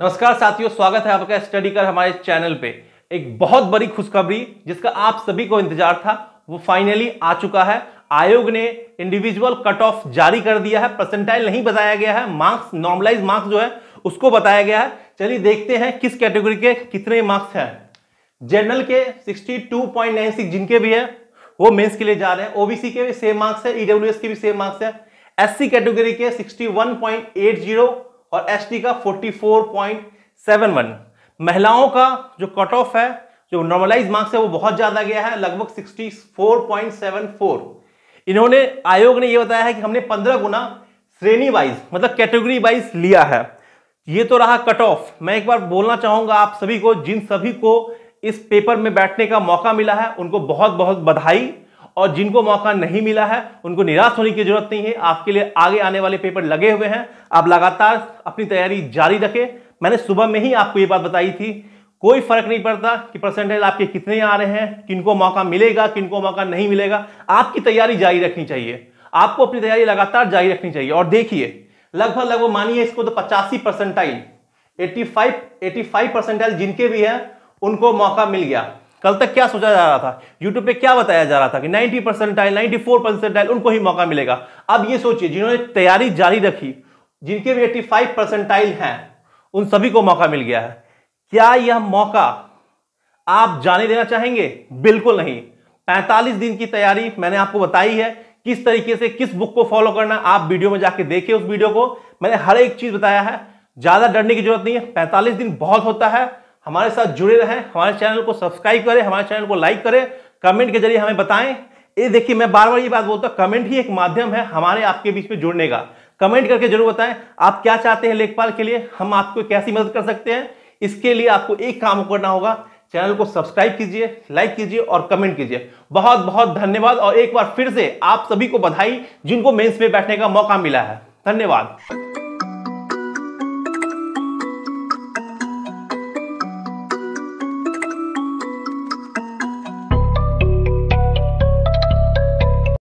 नमस्कार साथियों स्वागत है आपका स्टडी कर हमारे चैनल पे एक बहुत बड़ी खुशखबरी जिसका आप सभी को इंतजार था वो फाइनली आ चुका है आयोग ने इंडिविजुअल कट ऑफ जारी कर दिया है परसेंटाइल नहीं बताया गया है मार्क्स नॉर्मलाइज मार्क्स जो है उसको बताया गया है चलिए देखते हैं किस कैटेगरी के कितने मार्क्स हैं जनरल के सिक्सटी जिनके भी है वो मेन्स के लिए जा रहे हैं ओबीसी के भी सेम मार्क्स है ईडब्ल्यू के भी सेम मार्क्स है एससी कैटेगरी के 61.80 और एस का 44.71 महिलाओं का जो कट ऑफ है जो नॉर्मलाइज मार्क्स है वो बहुत ज़्यादा गया है लगभग 64.74 इन्होंने आयोग ने ये बताया है कि हमने 15 गुना श्रेणी वाइज मतलब कैटेगरी वाइज लिया है ये तो रहा कट ऑफ मैं एक बार बोलना चाहूंगा आप सभी को जिन सभी को इस पेपर में बैठने का मौका मिला है उनको बहुत बहुत बधाई और जिनको मौका नहीं मिला है उनको निराश होने की जरूरत नहीं है आपके लिए आगे आने वाले पेपर लगे हुए हैं आप लगातार अपनी तैयारी जारी रखें मैंने सुबह में ही आपको ये बात बताई थी कोई फर्क नहीं पड़ता कि परसेंटेज आपके कितने आ रहे हैं किनको मौका मिलेगा किनको मौका नहीं मिलेगा आपकी तैयारी जारी रखनी चाहिए आपको अपनी तैयारी लगातार जारी रखनी चाहिए और देखिए लगभग लगभग मानिए इसको तो पचासी percentile eighty five eighty five percentile जिनके भी है उनको मौका मिल गया कल तक क्या सोचा जा रहा था यूट्यूब पे क्या बताया जा रहा था कि 90 परसेंटाइल परसेंट आए उनको ही मौका मिलेगा अब ये सोचिए जिन्होंने तैयारी जारी रखी जिनके भी 85 परसेंटाइल हैं उन सभी को मौका मिल गया है क्या यह मौका आप जाने देना चाहेंगे बिल्कुल नहीं 45 दिन की तैयारी मैंने आपको बताई है किस तरीके से किस बुक को फॉलो करना आप वीडियो में जाके देखे उस वीडियो को मैंने हर एक चीज बताया है ज्यादा डरने की जरूरत नहीं है पैंतालीस दिन बहुत होता है हमारे साथ जुड़े रहें हमारे चैनल को सब्सक्राइब करें हमारे चैनल को लाइक करें कमेंट के जरिए हमें बताएं ये देखिए मैं बार बार ये बात बोलता हूँ कमेंट ही एक माध्यम है हमारे आपके बीच में जुड़ने का कमेंट करके जरूर बताएं आप क्या चाहते हैं लेखपाल के लिए हम आपको कैसी मदद कर सकते हैं इसके लिए आपको एक काम करना होगा चैनल को सब्सक्राइब कीजिए लाइक कीजिए और कमेंट कीजिए बहुत बहुत धन्यवाद और एक बार फिर से आप सभी को बधाई जिनको मेंस में बैठने का मौका मिला है धन्यवाद